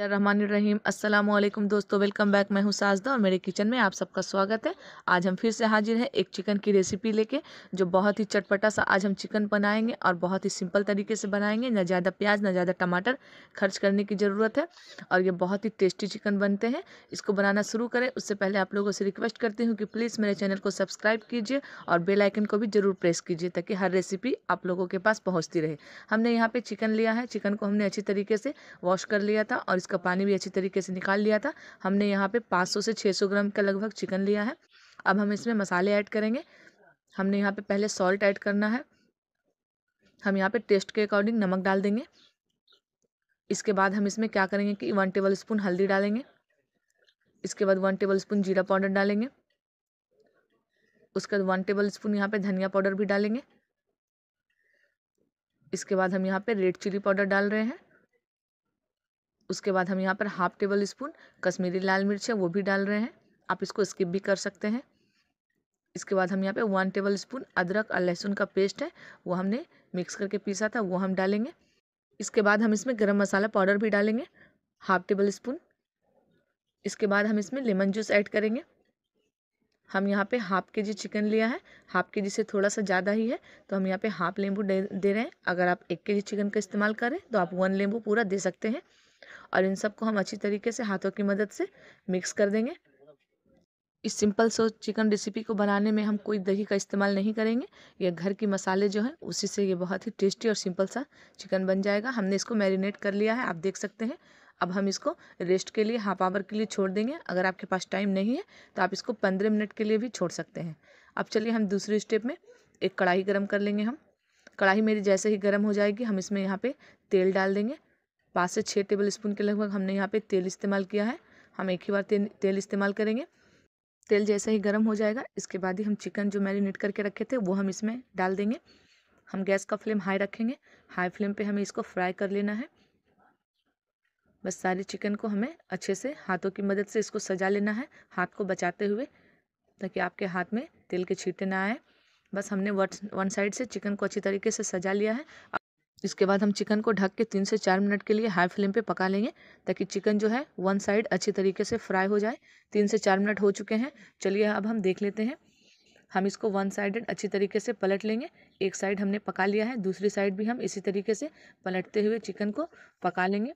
रहीम अस्सलाम वालेकुम दोस्तों वेलकम बैक मैं हूँ साजदा और मेरे किचन में आप सबका स्वागत है आज हम फिर से हाजिर हैं एक चिकन की रेसिपी लेके जो बहुत ही चटपटा सा आज हम चिकन बनाएंगे और बहुत ही सिंपल तरीके से बनाएंगे ना ज़्यादा प्याज ना ज़्यादा टमाटर खर्च करने की ज़रूरत है और ये बहुत ही टेस्टी चिकन बनते हैं इसको बनाना शुरू करें उससे पहले आप लोगों से रिक्वेस्ट करती हूँ कि प्लीज़ मेरे चैनल को सब्सक्राइब कीजिए और बेलाइकन को भी ज़रूर प्रेस कीजिए ताकि हर रेसिपी आप लोगों के पास पहुँचती रहे हमने यहाँ पर चिकन लिया है चिकन को हमने अच्छी तरीके से वॉश कर लिया था और इसका पानी भी अच्छी तरीके से निकाल लिया था हमने यहाँ पे 500 से 600 ग्राम का लगभग चिकन लिया है अब हम इसमें मसाले ऐड करेंगे हमने यहाँ पे पहले सॉल्ट ऐड करना है हम यहाँ पे टेस्ट के अकॉर्डिंग नमक डाल देंगे इसके बाद हम इसमें क्या करेंगे कि वन टेबल स्पून हल्दी डालेंगे इसके बाद वन टेबल स्पून जीरा पाउडर डालेंगे उसके बाद वन टेबल स्पून यहाँ पे धनिया पाउडर भी डालेंगे इसके बाद हम यहाँ पे रेड चिली पाउडर डाल रहे हैं उसके बाद हम यहाँ पर हाफ टेबल स्पून कश्मीरी लाल मिर्च है वो भी डाल रहे हैं आप इसको स्किप भी कर सकते हैं इसके बाद हम यहाँ पे वन टेबल स्पून अदरक और लहसुन का पेस्ट है वो हमने मिक्स करके पीसा था वो हम डालेंगे इसके बाद हम इसमें गरम मसाला पाउडर भी डालेंगे हाफ टेबल स्पून इसके बाद हम इसमें लेमन जूस ऐड करेंगे हम यहाँ पे हाफ के जी चिकन लिया है हाफ के जी से थोड़ा सा ज़्यादा ही है तो हम यहाँ पे हाफ लेम्बू दे, दे रहे हैं अगर आप एक के जी चिकन का इस्तेमाल करें तो आप वन लेम्बू पूरा दे सकते हैं और इन सबको हम अच्छी तरीके से हाथों की मदद से मिक्स कर देंगे इस सिंपल सो चिकन रेसिपी को बनाने में हम कोई दही का इस्तेमाल नहीं करेंगे ये घर की मसाले जो हैं उसी से ये बहुत ही टेस्टी और सिंपल सा चिकन बन जाएगा हमने इसको मैरिनेट कर लिया है आप देख सकते हैं अब हम इसको रेस्ट के लिए हाफ आवर के लिए छोड़ देंगे अगर आपके पास टाइम नहीं है तो आप इसको पंद्रह मिनट के लिए भी छोड़ सकते हैं अब चलिए हम दूसरे स्टेप में एक कढ़ाई गर्म कर लेंगे हम कढ़ाई मेरी जैसे ही गर्म हो जाएगी हम इसमें यहाँ पर तेल डाल देंगे पाँच से छः टेबल स्पून के लगभग हमने यहाँ पे तेल इस्तेमाल किया है हम एक ही बार तेल तेल इस्तेमाल करेंगे तेल जैसे ही गर्म हो जाएगा इसके बाद ही हम चिकन जो मैरिनेट करके रखे थे वो हम इसमें डाल देंगे हम गैस का फ्लेम हाई रखेंगे हाई फ्लेम पर हमें इसको फ्राई कर लेना है बस सारे चिकन को हमें अच्छे से हाथों की मदद से इसको सजा लेना है हाथ को बचाते हुए ताकि आपके हाथ में तेल के छींटे ना आए बस हमने वन साइड से चिकन को अच्छी तरीके से सजा लिया है इसके बाद हम चिकन को ढक के तीन से चार मिनट के लिए हाई फ्लेम पे पका लेंगे ताकि चिकन जो है वन साइड अच्छी तरीके से फ्राई हो जाए तीन से चार मिनट हो चुके हैं चलिए अब हम देख लेते हैं हम इसको वन साइडेड अच्छी तरीके से पलट लेंगे एक साइड हमने पका लिया है दूसरी साइड भी हम इसी तरीके से पलटते हुए चिकन को पका लेंगे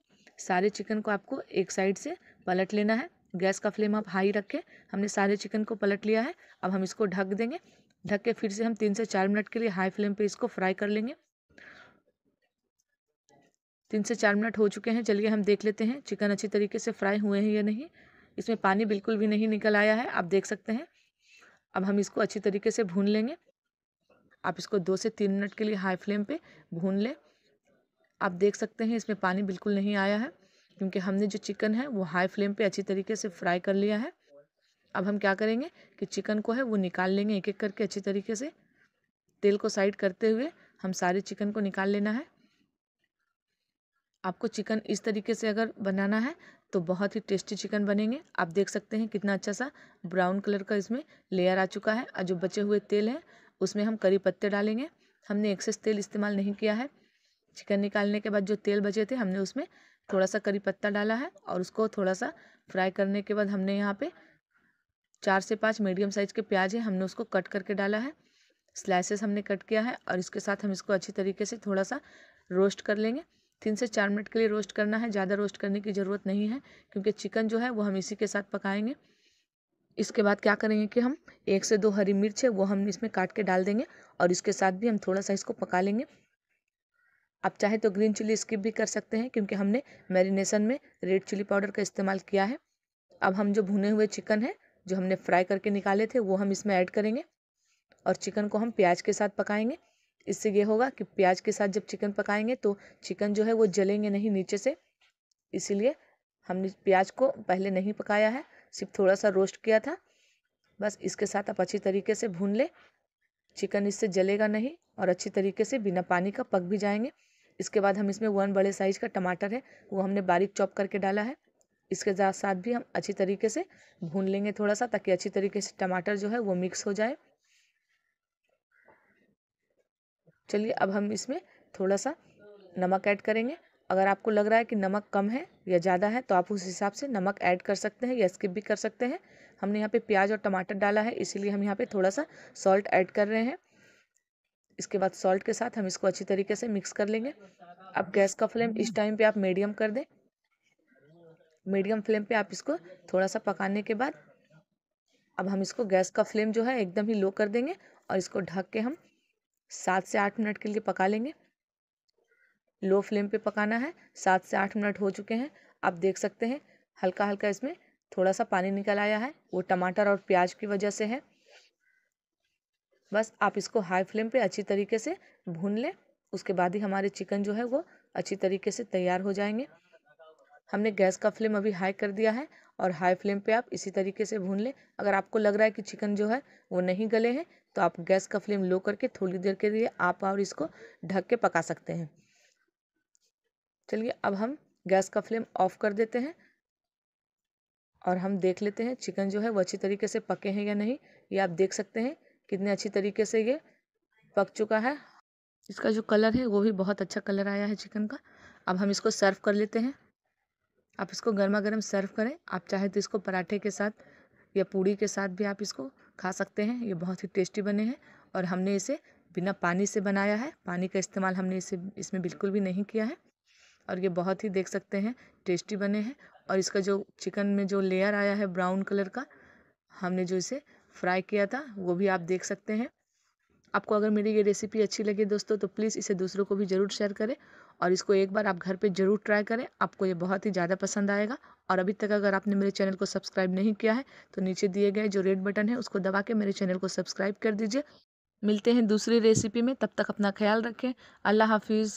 सारे चिकन को आपको एक साइड से पलट लेना है गैस का फ्लेम आप हाई रखें हमने सारे चिकन को पलट लिया है अब हम इसको ढक देंगे ढक के फिर से हम तीन से चार मिनट के लिए हाई फ्लेम पे इसको फ्राई कर लेंगे तीन से चार मिनट हो चुके हैं चलिए हम देख लेते हैं चिकन अच्छी तरीके से फ्राई हुए हैं या नहीं इसमें पानी बिल्कुल भी नहीं निकल आया है आप देख सकते हैं अब हम इसको अच्छी तरीके से भून लेंगे आप इसको दो से तीन मिनट के लिए हाई फ्लेम पे भून लें आप देख सकते हैं इसमें पानी बिल्कुल नहीं आया है क्योंकि हमने जो चिकन है वो हाई फ्लेम पे अच्छी तरीके से फ्राई कर लिया है अब हम क्या करेंगे कि चिकन को है वो निकाल लेंगे एक एक करके अच्छी तरीके से तेल को साइड करते हुए हम सारे चिकन को निकाल लेना है आपको चिकन इस तरीके से अगर बनाना है तो बहुत ही टेस्टी चिकन बनेंगे आप देख सकते हैं कितना अच्छा सा ब्राउन कलर का इसमें लेयर आ चुका है और जो बचे हुए तेल हैं उसमें हम करी पत्ते डालेंगे हमने एक्सेस तेल इस्तेमाल नहीं किया है चिकन निकालने के बाद जो तेल बचे थे हमने उसमें थोड़ा सा करी पत्ता डाला है और उसको थोड़ा सा फ्राई करने के बाद हमने यहाँ पर चार से पाँच मीडियम साइज़ के प्याज है हमने उसको कट करके डाला है स्लाइसेस हमने कट किया है और इसके साथ हम इसको अच्छी तरीके से थोड़ा सा रोस्ट कर लेंगे तीन से चार मिनट के लिए रोस्ट करना है ज़्यादा रोस्ट करने की ज़रूरत नहीं है क्योंकि चिकन जो है वो हम इसी के साथ पकाएंगे इसके बाद क्या करेंगे कि हम एक से दो हरी मिर्च है वो हम इसमें काट के डाल देंगे और इसके साथ भी हम थोड़ा सा इसको पका लेंगे आप चाहे तो ग्रीन चिली स्किप भी कर सकते हैं क्योंकि हमने मैरिनेशन में रेड चिली पाउडर का इस्तेमाल किया है अब हम जो भुने हुए चिकन है जो हमने फ्राई करके निकाले थे वो हम इसमें ऐड करेंगे और चिकन को हम प्याज के साथ पकाएंगे इससे ये होगा कि प्याज के साथ जब चिकन पकाएंगे तो चिकन जो है वो जलेंगे नहीं नीचे से इसीलिए हमने प्याज को पहले नहीं पकाया है सिर्फ थोड़ा सा रोस्ट किया था बस इसके साथ आप अच्छी तरीके से भून ले चिकन इससे जलेगा नहीं और अच्छी तरीके से बिना पानी का पक भी जाएंगे इसके बाद हम इसमें वन बड़े साइज़ का टमाटर है वो हमने बारीक चॉप करके डाला है इसके साथ भी हम अच्छी तरीके से भून लेंगे थोड़ा सा ताकि अच्छी तरीके से टमाटर जो है वो मिक्स हो जाए चलिए अब हम इसमें थोड़ा सा नमक ऐड करेंगे अगर आपको लग रहा है कि नमक कम है या ज़्यादा है तो आप उस हिसाब से नमक ऐड कर सकते हैं या स्किप भी कर सकते हैं हमने यहाँ पे प्याज और टमाटर डाला है इसीलिए हम यहाँ पे थोड़ा सा सॉल्ट ऐड कर रहे हैं इसके बाद सॉल्ट के साथ हम इसको अच्छी तरीके से मिक्स कर लेंगे अब गैस का फ्लेम इस टाइम पर आप मीडियम कर दें मीडियम फ्लेम पर आप इसको थोड़ा सा पकाने के बाद अब हम इसको गैस का फ्लेम जो है एकदम ही लो कर देंगे और इसको ढक के हम सात से आठ मिनट के लिए पका लेंगे लो फ्लेम पे पकाना है सात से आठ मिनट हो चुके हैं आप देख सकते हैं हल्का हल्का इसमें थोड़ा सा पानी निकल आया है वो टमाटर और प्याज की वजह से है बस आप इसको हाई फ्लेम पे अच्छी तरीके से भून लें उसके बाद ही हमारे चिकन जो है वो अच्छी तरीके से तैयार हो जाएंगे हमने गैस का फ्लेम अभी हाई कर दिया है और हाई फ्लेम पे आप इसी तरीके से भून लें अगर आपको लग रहा है कि चिकन जो है वो नहीं गले हैं तो आप गैस का फ्लेम लो करके थोड़ी देर के लिए आप और इसको ढक के पका सकते हैं चलिए अब हम गैस का फ्लेम ऑफ कर देते हैं और हम देख लेते हैं चिकन जो है वो अच्छी तरीके से पके हैं या नहीं ये आप देख सकते हैं कितने अच्छी तरीके से ये पक चुका है इसका जो कलर है वो भी बहुत अच्छा कलर आया है चिकन का अब हम इसको सर्व कर लेते हैं आप इसको गर्मा गर्म सर्व करें आप चाहे तो इसको पराठे के साथ या पूड़ी के साथ भी आप इसको खा सकते हैं ये बहुत ही टेस्टी बने हैं और हमने इसे बिना पानी से बनाया है पानी का इस्तेमाल हमने इसे इसमें बिल्कुल भी नहीं किया है और ये बहुत ही देख सकते हैं टेस्टी बने हैं और इसका जो चिकन में जो लेयर आया है ब्राउन कलर का हमने जो इसे फ्राई किया था वो भी आप देख सकते हैं आपको अगर मेरी ये रेसिपी अच्छी लगी दोस्तों तो प्लीज़ इसे दूसरों को भी ज़रूर शेयर करें और इसको एक बार आप घर पे ज़रूर ट्राई करें आपको ये बहुत ही ज़्यादा पसंद आएगा और अभी तक अगर आपने मेरे चैनल को सब्सक्राइब नहीं किया है तो नीचे दिए गए जो रेड बटन है उसको दबा के मेरे चैनल को सब्सक्राइब कर दीजिए मिलते हैं दूसरी रेसिपी में तब तक अपना ख्याल रखें अल्लाह हाफिज़